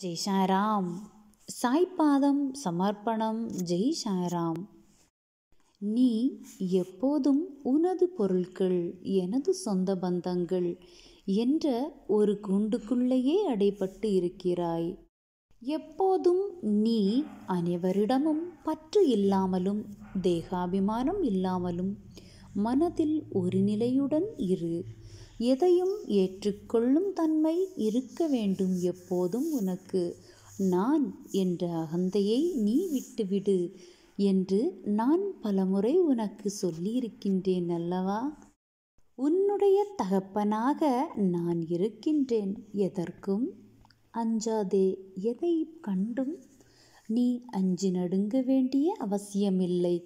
ஜெய் ஷாராம் சாய்பாதம் சமர்ப்பணம் ஜெய் ஷாராம் நீ எப்போதும் உனது பொருட்கள் எனது சொந்த பந்தங்கள் என்ற ஒரு குண்டுக்குள்ளேயே அடைபட்டு இருக்கிறாய் எப்போதும் நீ அனைவரிடமும் பற்று இல்லாமலும் தேகாபிமானம் இல்லாமலும் மனதில் ஒரு நிலையுடன் இரு எதையும் ஏற்றுக்கொள்ளும் தன்மை இருக்க வேண்டும் எப்போதும் உனக்கு நான் என்ற அகந்தையை நீ விட்டுவிடு என்று நான் பலமுறை உனக்கு சொல்லியிருக்கின்றேன் அல்லவா உன்னுடைய தகப்பனாக நான் இருக்கின்றேன் எதற்கும் அஞ்சாதே எதை கண்டும் நீ அஞ்சு நடுங்க வேண்டிய அவசியமில்லை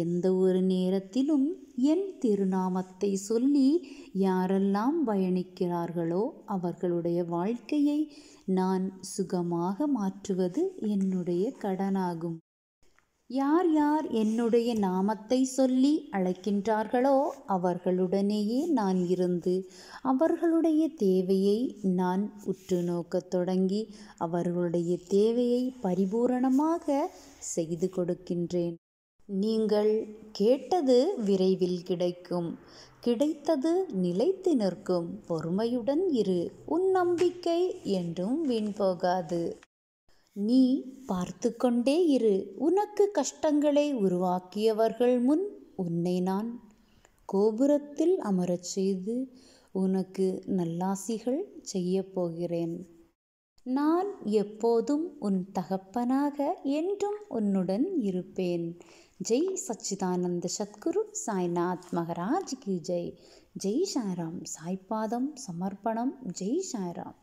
எந்த ஒரு நேரத்திலும் என் திருநாமத்தை சொல்லி யாரெல்லாம் பயணிக்கிறார்களோ அவர்களுடைய வாழ்க்கையை நான் சுகமாக மாற்றுவது என்னுடைய கடனாகும் யார் யார் என்னுடைய நாமத்தை சொல்லி அழைக்கின்றார்களோ அவர்களுடனேயே நான் இருந்து அவர்களுடைய தேவையை நான் உற்று நோக்கத் தொடங்கி அவர்களுடைய தேவையை பரிபூரணமாக செய்து கொடுக்கின்றேன் நீங்கள் கேட்டது விரைவில் கிடைக்கும் கிடைத்தது நிலைத்து நிற்கும் பொறுமையுடன் இரு உன் நம்பிக்கை என்றும் வீண் போகாது நீ பார்த்து கொண்டே இரு உனக்கு கஷ்டங்களை உருவாக்கியவர்கள் முன் உன்னை நான் கோபுரத்தில் அமரச் செய்து உனக்கு நல்லாசிகள் செய்ய போகிறேன் நான் எப்போதும் உன் தகப்பனாக என்றும் உன்னுடன் இருப்பேன் ஜெய் சச்சிதானந்த சத்குரு சாய்நாத் மகராஜ் கி ஜெய் ஜெய் சாய்ராம் சாய்பாதம் சமர்ப்பணம் ஜெய் சாய்ராம்